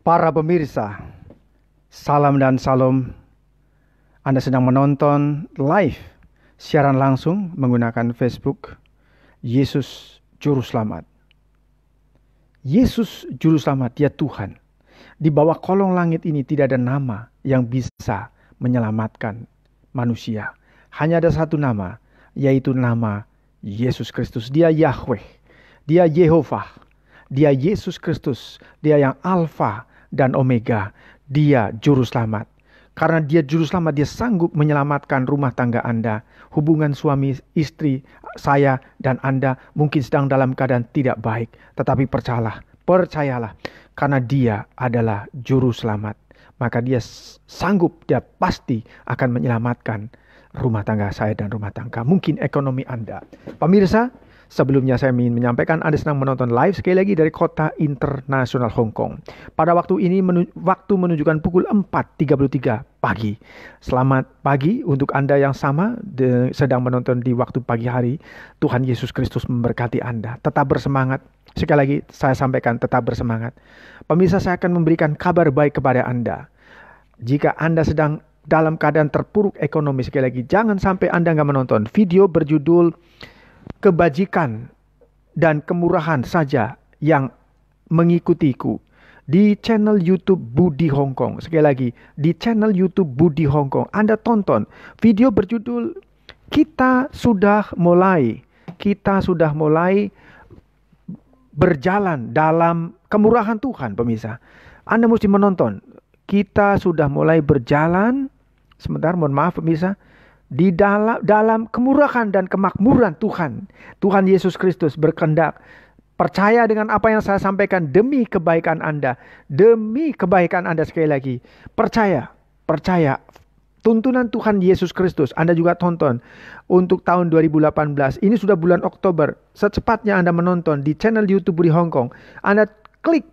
Para pemirsa, salam dan salam. Anda sedang menonton live siaran langsung menggunakan Facebook Yesus Juru Selamat. Yesus Juru Selamat, ya Tuhan. Di bawah kolong langit ini tidak ada nama yang bisa menyelamatkan manusia. Hanya ada satu nama, yaitu nama Yesus Kristus. Dia Yahweh, dia Yehovah, dia Yesus Kristus, dia yang alfa dan omega, dia juru selamat. Karena dia juru selamat, dia sanggup menyelamatkan rumah tangga Anda. Hubungan suami istri saya dan Anda mungkin sedang dalam keadaan tidak baik, tetapi percayalah, percayalah karena dia adalah juru selamat. Maka dia sanggup, dia pasti akan menyelamatkan rumah tangga saya dan rumah tangga, mungkin ekonomi Anda. Pemirsa, Sebelumnya saya ingin menyampaikan Anda senang menonton live sekali lagi dari kota internasional Hong Kong. Pada waktu ini menu waktu menunjukkan pukul 4.33 pagi. Selamat pagi untuk Anda yang sama sedang menonton di waktu pagi hari. Tuhan Yesus Kristus memberkati Anda. Tetap bersemangat. Sekali lagi saya sampaikan tetap bersemangat. Pemirsa saya akan memberikan kabar baik kepada Anda. Jika Anda sedang dalam keadaan terpuruk ekonomi sekali lagi jangan sampai Anda nggak menonton video berjudul kebajikan dan kemurahan saja yang mengikutiku di channel YouTube Budi Hongkong. Sekali lagi, di channel YouTube Budi Hongkong, Anda tonton video berjudul "Kita Sudah Mulai". Kita sudah mulai berjalan dalam kemurahan Tuhan, pemirsa. Anda mesti menonton. Kita sudah mulai berjalan. Sebentar, mohon maaf pemirsa di dalam dalam kemurahan dan kemakmuran Tuhan. Tuhan Yesus Kristus berkendak percaya dengan apa yang saya sampaikan demi kebaikan Anda, demi kebaikan Anda sekali lagi. Percaya, percaya tuntunan Tuhan Yesus Kristus. Anda juga tonton untuk tahun 2018. Ini sudah bulan Oktober. Secepatnya Anda menonton di channel YouTube di Hong Kong. Anda klik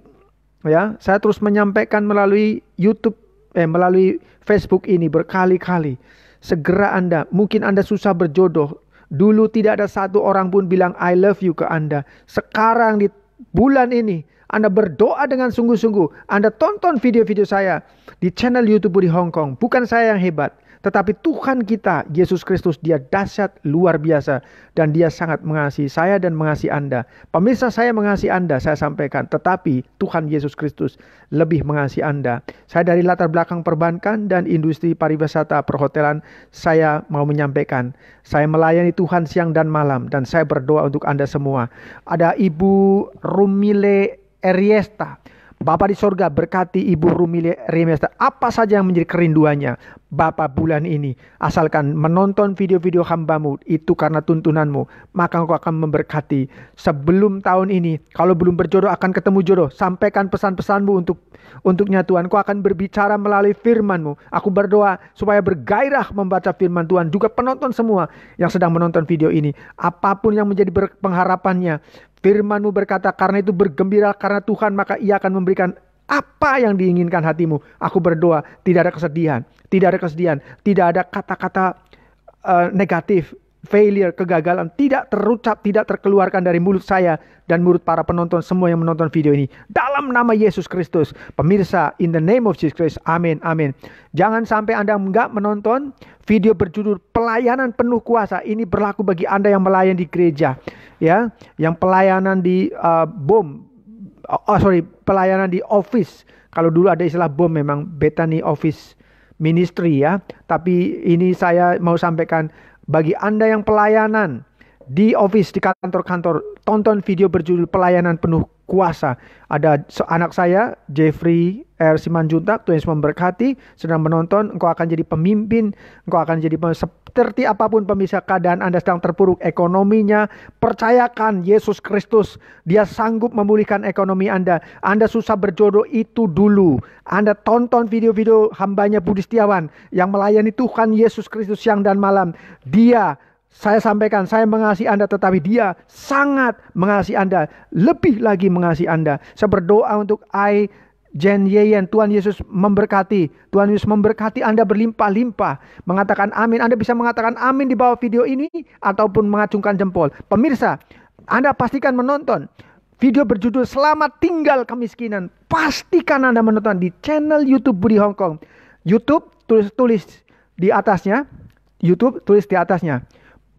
ya. Saya terus menyampaikan melalui YouTube eh melalui Facebook ini berkali-kali Segera Anda, mungkin Anda susah berjodoh. Dulu tidak ada satu orang pun bilang I love you ke Anda. Sekarang di bulan ini Anda berdoa dengan sungguh-sungguh. Anda tonton video-video saya di channel YouTube di Hong Kong. Bukan saya yang hebat, tetapi Tuhan kita, Yesus Kristus, dia dahsyat luar biasa. Dan dia sangat mengasihi saya dan mengasihi Anda. Pemirsa saya mengasihi Anda, saya sampaikan. Tetapi Tuhan Yesus Kristus lebih mengasihi Anda. Saya dari latar belakang perbankan dan industri pariwisata perhotelan, saya mau menyampaikan. Saya melayani Tuhan siang dan malam. Dan saya berdoa untuk Anda semua. Ada Ibu Rumile Eriesta Bapak di sorga berkati Ibu Rumi Remiester apa saja yang menjadi kerinduannya Bapak bulan ini. Asalkan menonton video-video hambamu itu karena tuntunanmu. Maka engkau akan memberkati. Sebelum tahun ini, kalau belum berjodoh akan ketemu jodoh. Sampaikan pesan-pesanmu untuk untuknya Tuhan. Kau akan berbicara melalui firmanmu. Aku berdoa supaya bergairah membaca firman Tuhan. Juga penonton semua yang sedang menonton video ini. Apapun yang menjadi pengharapannya. Firmanmu berkata, karena itu bergembira karena Tuhan maka ia akan memberikan apa yang diinginkan hatimu. Aku berdoa, tidak ada kesedihan, tidak ada kesedihan, tidak ada kata-kata uh, negatif, failure, kegagalan, tidak terucap, tidak terkeluarkan dari mulut saya dan mulut para penonton semua yang menonton video ini. Dalam nama Yesus Kristus, pemirsa, in the name of Jesus Christ, amin, amin. Jangan sampai Anda enggak menonton Video berjudul Pelayanan Penuh Kuasa ini berlaku bagi Anda yang melayan di gereja, ya, yang pelayanan di uh, BOM. Oh, oh sorry, pelayanan di office. Kalau dulu ada istilah BOM memang Bethany Office Ministry ya, tapi ini saya mau sampaikan bagi Anda yang pelayanan di office di kantor-kantor tonton video berjudul pelayanan penuh kuasa ada anak saya Jeffrey R Simanjuntak Tuhan Yesus memberkati sedang menonton engkau akan jadi pemimpin engkau akan jadi seperti apapun pemisah keadaan Anda sedang terpuruk ekonominya percayakan Yesus Kristus dia sanggup memulihkan ekonomi Anda Anda susah berjodoh itu dulu Anda tonton video-video hambanya Budi Setiawan yang melayani Tuhan Yesus Kristus siang dan malam dia saya sampaikan, saya mengasihi Anda tetapi dia sangat mengasihi Anda. Lebih lagi mengasihi Anda. Saya berdoa untuk I Jen Yeyen, Tuhan Yesus memberkati. Tuhan Yesus memberkati Anda berlimpah-limpah. Mengatakan amin. Anda bisa mengatakan amin di bawah video ini ataupun mengacungkan jempol. Pemirsa, Anda pastikan menonton video berjudul Selamat Tinggal Kemiskinan. Pastikan Anda menonton di channel YouTube Budi Hongkong. YouTube tulis tulis di atasnya. YouTube tulis di atasnya.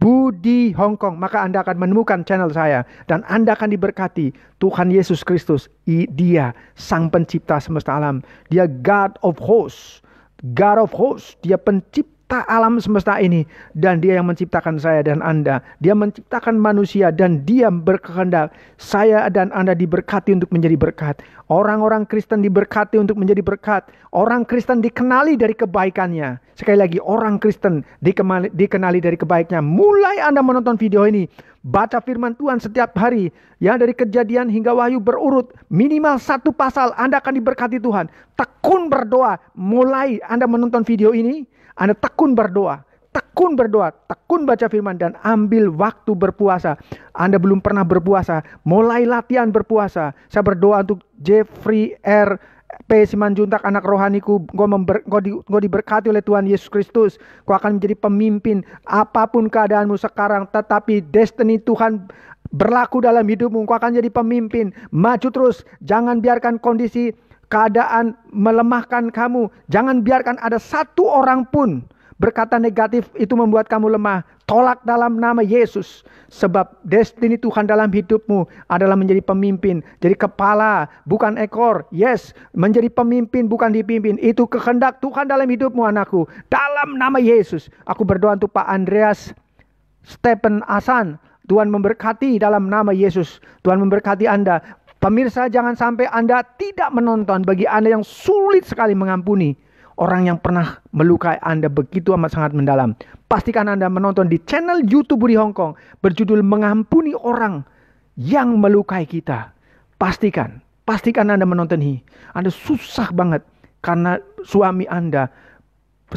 Budi Hong Kong, maka Anda akan menemukan channel saya dan Anda akan diberkati. Tuhan Yesus Kristus, Dia Sang Pencipta semesta alam, Dia God of Hosts, God of Hosts, Dia pencipta pencipta alam semesta ini dan dia yang menciptakan saya dan Anda. Dia menciptakan manusia dan dia berkehendak saya dan Anda diberkati untuk menjadi berkat. Orang-orang Kristen diberkati untuk menjadi berkat. Orang Kristen dikenali dari kebaikannya. Sekali lagi, orang Kristen dikenali, dikenali dari kebaikannya. Mulai Anda menonton video ini, baca firman Tuhan setiap hari ya dari kejadian hingga wahyu berurut minimal satu pasal Anda akan diberkati Tuhan tekun berdoa mulai Anda menonton video ini anda tekun berdoa, tekun berdoa, tekun baca firman dan ambil waktu berpuasa. Anda belum pernah berpuasa, mulai latihan berpuasa. Saya berdoa untuk Jeffrey R. P. Simanjuntak anak rohaniku Gue member, gua di, gua diberkati oleh Tuhan Yesus Kristus Gue akan menjadi pemimpin Apapun keadaanmu sekarang Tetapi destiny Tuhan berlaku dalam hidupmu Gue akan jadi pemimpin Maju terus Jangan biarkan kondisi keadaan melemahkan kamu. Jangan biarkan ada satu orang pun berkata negatif itu membuat kamu lemah. Tolak dalam nama Yesus. Sebab destiny Tuhan dalam hidupmu adalah menjadi pemimpin. Jadi kepala, bukan ekor. Yes, menjadi pemimpin bukan dipimpin. Itu kehendak Tuhan dalam hidupmu anakku. Dalam nama Yesus. Aku berdoa untuk Pak Andreas Stephen Asan. Tuhan memberkati dalam nama Yesus. Tuhan memberkati Anda. Pemirsa jangan sampai Anda tidak menonton bagi Anda yang sulit sekali mengampuni orang yang pernah melukai Anda begitu amat sangat mendalam. Pastikan Anda menonton di channel YouTube Budi Hong Kong berjudul Mengampuni Orang yang Melukai Kita. Pastikan, pastikan Anda menonton ini. Anda susah banget karena suami Anda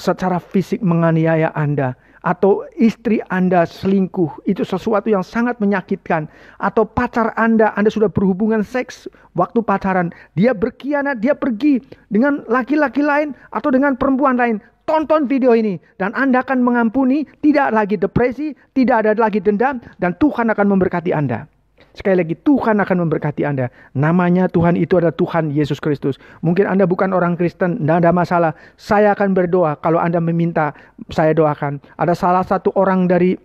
secara fisik menganiaya Anda atau istri Anda selingkuh, itu sesuatu yang sangat menyakitkan. Atau pacar Anda, Anda sudah berhubungan seks waktu pacaran, dia berkhianat, dia pergi dengan laki-laki lain atau dengan perempuan lain. Tonton video ini dan Anda akan mengampuni, tidak lagi depresi, tidak ada lagi dendam dan Tuhan akan memberkati Anda. Sekali lagi, Tuhan akan memberkati Anda. Namanya Tuhan itu adalah Tuhan Yesus Kristus. Mungkin Anda bukan orang Kristen, tidak ada masalah. Saya akan berdoa kalau Anda meminta, saya doakan. Ada salah satu orang dari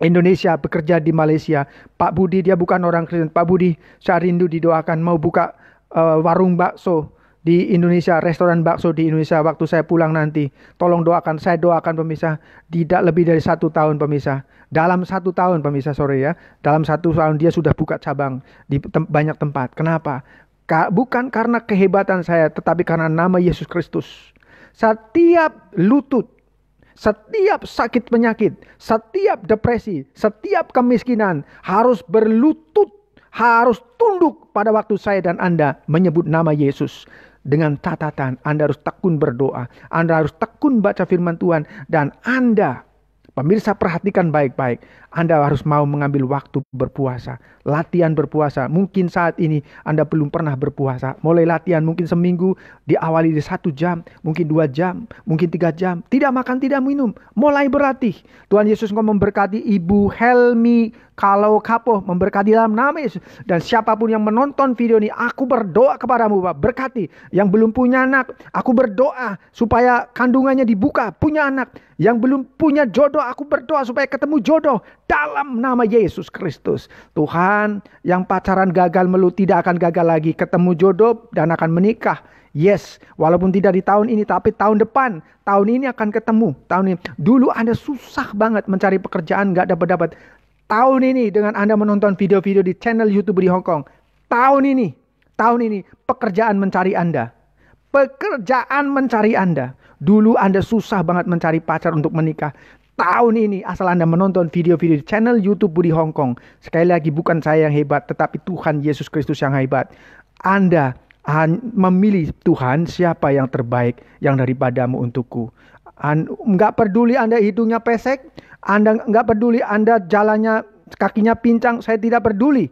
Indonesia bekerja di Malaysia. Pak Budi, dia bukan orang Kristen. Pak Budi, saya rindu didoakan mau buka uh, warung bakso di Indonesia, restoran bakso di Indonesia waktu saya pulang nanti. Tolong doakan, saya doakan pemirsa tidak lebih dari satu tahun pemirsa. Dalam satu tahun pemirsa sore ya, dalam satu tahun dia sudah buka cabang di tem banyak tempat. Kenapa? Ka bukan karena kehebatan saya, tetapi karena nama Yesus Kristus. Setiap lutut, setiap sakit penyakit, setiap depresi, setiap kemiskinan harus berlutut harus tunduk pada waktu saya dan Anda menyebut nama Yesus dengan catatan Anda harus tekun berdoa, Anda harus tekun baca firman Tuhan dan Anda pemirsa perhatikan baik-baik, anda harus mau mengambil waktu berpuasa, latihan berpuasa. Mungkin saat ini Anda belum pernah berpuasa. Mulai latihan mungkin seminggu, diawali di satu jam, mungkin dua jam, mungkin tiga jam. Tidak makan, tidak minum. Mulai berlatih. Tuhan Yesus engkau memberkati Ibu Helmi kalau kapoh memberkati dalam nama Yesus dan siapapun yang menonton video ini aku berdoa kepadamu Bapak berkati yang belum punya anak aku berdoa supaya kandungannya dibuka punya anak yang belum punya jodoh aku berdoa supaya ketemu jodoh dalam nama Yesus Kristus. Tuhan, yang pacaran gagal melu tidak akan gagal lagi. Ketemu jodoh dan akan menikah. Yes, walaupun tidak di tahun ini, tapi tahun depan, tahun ini akan ketemu. Tahun ini, dulu Anda susah banget mencari pekerjaan, nggak dapat dapat. Tahun ini dengan Anda menonton video-video di channel YouTube di Hong Kong, tahun ini, tahun ini pekerjaan mencari Anda. Pekerjaan mencari Anda. Dulu Anda susah banget mencari pacar untuk menikah tahun ini asal Anda menonton video-video di channel YouTube Budi Hong Kong. Sekali lagi bukan saya yang hebat tetapi Tuhan Yesus Kristus yang hebat. Anda memilih Tuhan siapa yang terbaik yang daripadamu untukku. An nggak peduli Anda hidungnya pesek, Anda nggak peduli Anda jalannya kakinya pincang, saya tidak peduli.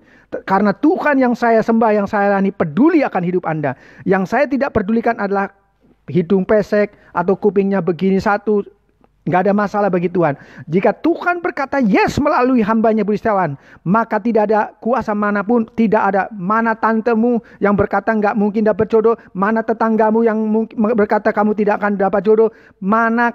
Karena Tuhan yang saya sembah, yang saya lani peduli akan hidup Anda. Yang saya tidak pedulikan adalah hidung pesek atau kupingnya begini satu, Gak ada masalah bagi Tuhan. Jika Tuhan berkata yes melalui hambanya Budi Setiawan, maka tidak ada kuasa manapun, tidak ada mana tantemu yang berkata nggak mungkin dapat jodoh, mana tetanggamu yang berkata kamu tidak akan dapat jodoh, mana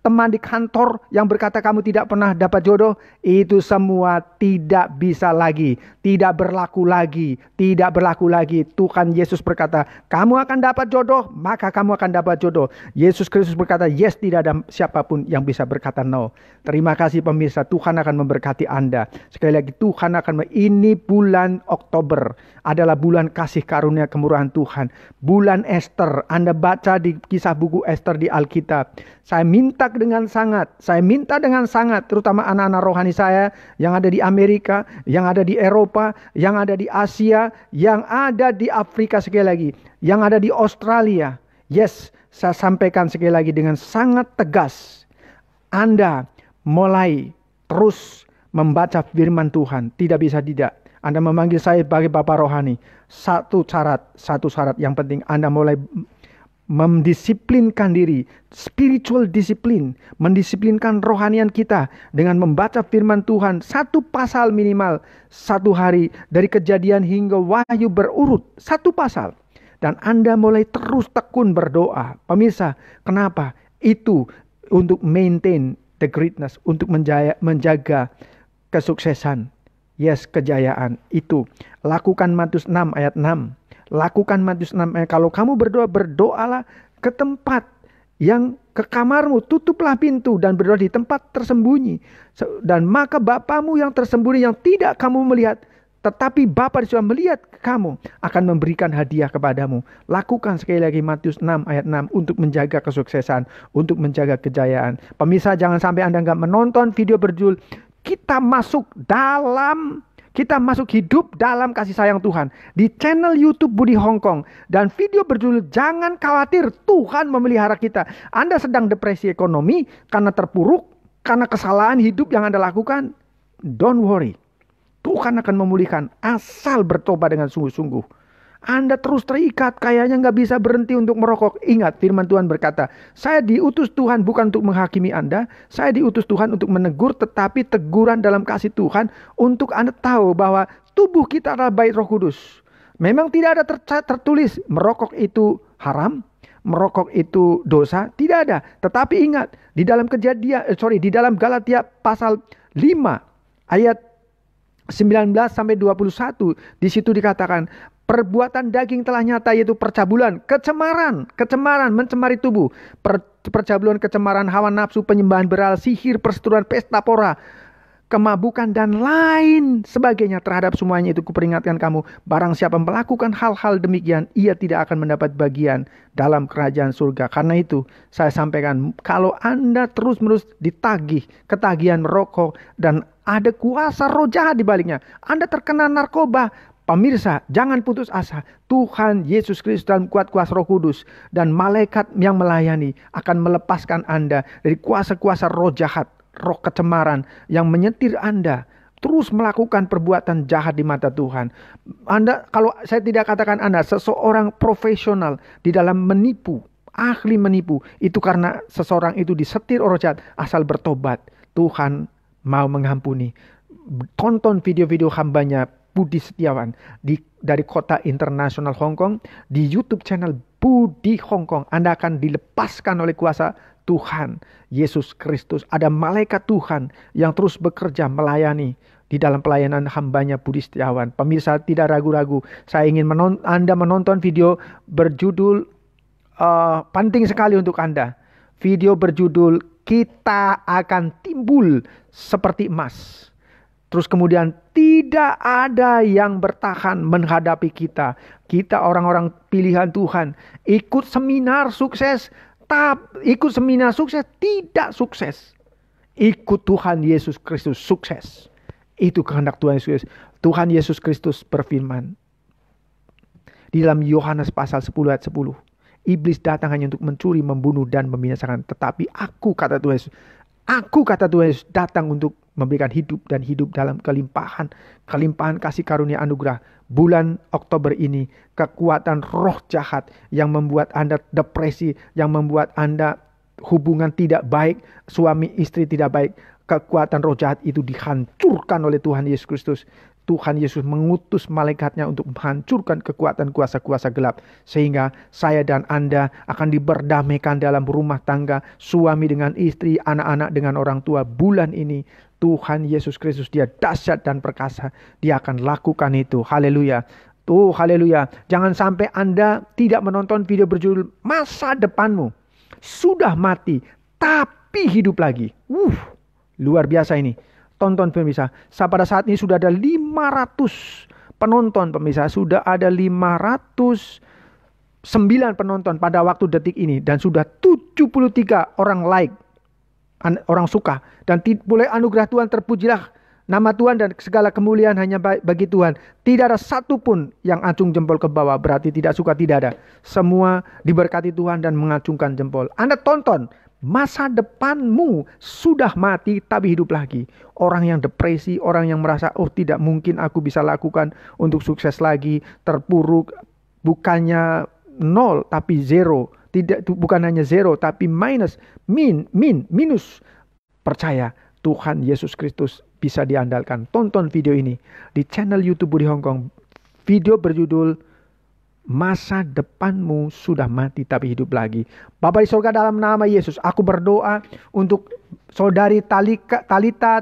teman di kantor yang berkata kamu tidak pernah dapat jodoh, itu semua tidak bisa lagi, tidak berlaku lagi, tidak berlaku lagi. Tuhan Yesus berkata, kamu akan dapat jodoh, maka kamu akan dapat jodoh. Yesus Kristus berkata, yes, tidak ada siapapun yang bisa berkata no. Terima kasih pemirsa, Tuhan akan memberkati Anda. Sekali lagi, Tuhan akan, ini bulan Oktober adalah bulan kasih karunia kemurahan Tuhan. Bulan Esther, Anda baca di kisah buku Esther di Alkitab. Saya minta mendesak dengan sangat. Saya minta dengan sangat, terutama anak-anak rohani saya yang ada di Amerika, yang ada di Eropa, yang ada di Asia, yang ada di Afrika sekali lagi, yang ada di Australia. Yes, saya sampaikan sekali lagi dengan sangat tegas. Anda mulai terus membaca firman Tuhan, tidak bisa tidak. Anda memanggil saya sebagai Bapak Rohani. Satu syarat, satu syarat yang penting Anda mulai mendisiplinkan diri, spiritual disiplin, mendisiplinkan rohanian kita dengan membaca firman Tuhan satu pasal minimal satu hari dari kejadian hingga wahyu berurut satu pasal. Dan Anda mulai terus tekun berdoa. Pemirsa, kenapa? Itu untuk maintain the greatness, untuk menjaya, menjaga kesuksesan. Yes, kejayaan itu. Lakukan Matius 6 ayat 6 Lakukan Matius 6 eh, kalau kamu berdoa berdoalah ke tempat yang ke kamarmu tutuplah pintu dan berdoa di tempat tersembunyi dan maka bapamu yang tersembunyi yang tidak kamu melihat tetapi Bapa di surga melihat kamu akan memberikan hadiah kepadamu. Lakukan sekali lagi Matius 6 ayat 6 untuk menjaga kesuksesan, untuk menjaga kejayaan. Pemirsa jangan sampai Anda nggak menonton video berjudul kita masuk dalam kita masuk hidup dalam kasih sayang Tuhan di channel YouTube Budi Hongkong dan video berjudul Jangan Khawatir Tuhan Memelihara Kita. Anda sedang depresi ekonomi karena terpuruk, karena kesalahan hidup yang Anda lakukan. Don't worry. Tuhan akan memulihkan asal bertobat dengan sungguh-sungguh. Anda terus terikat, kayaknya nggak bisa berhenti untuk merokok. Ingat, firman Tuhan berkata, saya diutus Tuhan bukan untuk menghakimi Anda, saya diutus Tuhan untuk menegur, tetapi teguran dalam kasih Tuhan untuk Anda tahu bahwa tubuh kita adalah bait roh kudus. Memang tidak ada tertulis merokok itu haram, merokok itu dosa, tidak ada. Tetapi ingat, di dalam kejadian eh, sorry, di dalam Galatia pasal 5 ayat 19 sampai 21 di situ dikatakan Perbuatan daging telah nyata yaitu percabulan, kecemaran, kecemaran, mencemari tubuh, per, percabulan, kecemaran, hawa nafsu, penyembahan beral, sihir, perseturuan, pesta pora, kemabukan dan lain sebagainya terhadap semuanya itu kuperingatkan kamu barang siapa melakukan hal-hal demikian ia tidak akan mendapat bagian dalam kerajaan surga karena itu saya sampaikan kalau Anda terus-menerus ditagih ketagihan merokok dan ada kuasa roh jahat di baliknya Anda terkena narkoba Pemirsa, jangan putus asa. Tuhan Yesus Kristus dalam kuat kuasa Roh Kudus dan malaikat yang melayani akan melepaskan Anda dari kuasa-kuasa roh jahat, roh kecemaran yang menyetir Anda terus melakukan perbuatan jahat di mata Tuhan. Anda kalau saya tidak katakan Anda seseorang profesional di dalam menipu, ahli menipu, itu karena seseorang itu disetir roh jahat asal bertobat. Tuhan mau mengampuni. Tonton video-video hambanya Budi Setiawan di dari kota internasional Hong Kong di YouTube channel Budi Hong Kong. Anda akan dilepaskan oleh kuasa Tuhan Yesus Kristus. Ada malaikat Tuhan yang terus bekerja melayani di dalam pelayanan hambanya Budi Setiawan. Pemirsa tidak ragu-ragu, saya ingin menon Anda menonton video berjudul uh, penting sekali untuk Anda. Video berjudul kita akan timbul seperti emas. Terus kemudian tidak ada yang bertahan menghadapi kita. Kita orang-orang pilihan Tuhan. Ikut seminar sukses. Tap, ikut seminar sukses. Tidak sukses. Ikut Tuhan Yesus Kristus sukses. Itu kehendak Tuhan Yesus. Tuhan Yesus Kristus berfirman. Di dalam Yohanes pasal 10 ayat 10. Iblis datang hanya untuk mencuri, membunuh, dan membinasakan. Tetapi aku, kata Tuhan Yesus, Aku kata Tuhan Yesus datang untuk memberikan hidup dan hidup dalam kelimpahan, kelimpahan kasih karunia anugerah. Bulan Oktober ini kekuatan roh jahat yang membuat Anda depresi, yang membuat Anda hubungan tidak baik, suami istri tidak baik, kekuatan roh jahat itu dihancurkan oleh Tuhan Yesus Kristus. Tuhan Yesus mengutus malaikatnya untuk menghancurkan kekuatan kuasa-kuasa gelap. Sehingga saya dan Anda akan diberdamaikan dalam rumah tangga, suami dengan istri, anak-anak dengan orang tua. Bulan ini Tuhan Yesus Kristus dia dahsyat dan perkasa. Dia akan lakukan itu. Haleluya. tuh haleluya. Jangan sampai Anda tidak menonton video berjudul masa depanmu. Sudah mati tapi hidup lagi. Uh, luar biasa ini tonton pemirsa. Pada saat ini sudah ada 500 penonton pemirsa, sudah ada 500 9 penonton pada waktu detik ini dan sudah 73 orang like an, orang suka dan boleh anugerah Tuhan terpujilah nama Tuhan dan segala kemuliaan hanya bagi Tuhan tidak ada satu pun yang acung jempol ke bawah berarti tidak suka tidak ada semua diberkati Tuhan dan mengacungkan jempol Anda tonton Masa depanmu sudah mati tapi hidup lagi. Orang yang depresi, orang yang merasa oh tidak mungkin aku bisa lakukan untuk sukses lagi, terpuruk bukannya nol tapi zero. Tidak bukan hanya zero tapi minus, min, min, minus. Percaya Tuhan Yesus Kristus bisa diandalkan. Tonton video ini di channel YouTube Budi Hongkong. Video berjudul masa depanmu sudah mati tapi hidup lagi. Bapak di surga dalam nama Yesus, aku berdoa untuk saudari Talika, Talita,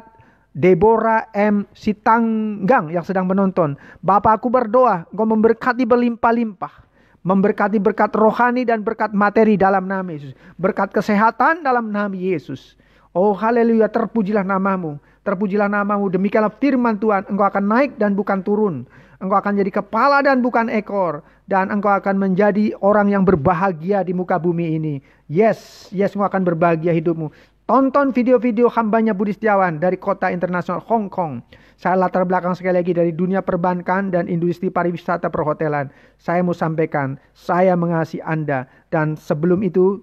Deborah M. Sitanggang yang sedang menonton. Bapak aku berdoa, engkau memberkati berlimpah-limpah. Memberkati berkat rohani dan berkat materi dalam nama Yesus. Berkat kesehatan dalam nama Yesus. Oh haleluya, terpujilah namamu. Terpujilah namamu, demikianlah firman Tuhan. Engkau akan naik dan bukan turun Engkau akan jadi kepala dan bukan ekor. Dan engkau akan menjadi orang yang berbahagia di muka bumi ini. Yes, yes engkau akan berbahagia hidupmu. Tonton video-video hambanya Budi Setiawan dari kota internasional Hong Kong. Saya latar belakang sekali lagi dari dunia perbankan dan industri pariwisata perhotelan. Saya mau sampaikan, saya mengasihi Anda. Dan sebelum itu,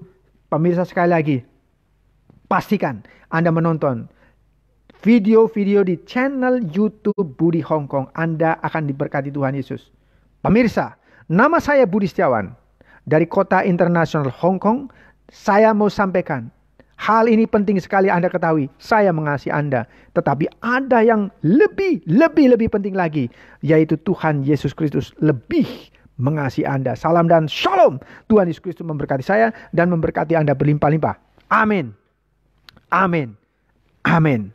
pemirsa sekali lagi, pastikan Anda menonton video-video di channel YouTube Budi Hongkong. Anda akan diberkati Tuhan Yesus. Pemirsa, nama saya Budi Setiawan dari kota internasional Hong Kong. Saya mau sampaikan Hal ini penting sekali Anda ketahui. Saya mengasihi Anda, tetapi ada yang lebih, lebih, lebih penting lagi, yaitu Tuhan Yesus Kristus lebih mengasihi Anda. Salam dan shalom. Tuhan Yesus Kristus memberkati saya dan memberkati Anda berlimpah-limpah. Amin. Amin. Amin.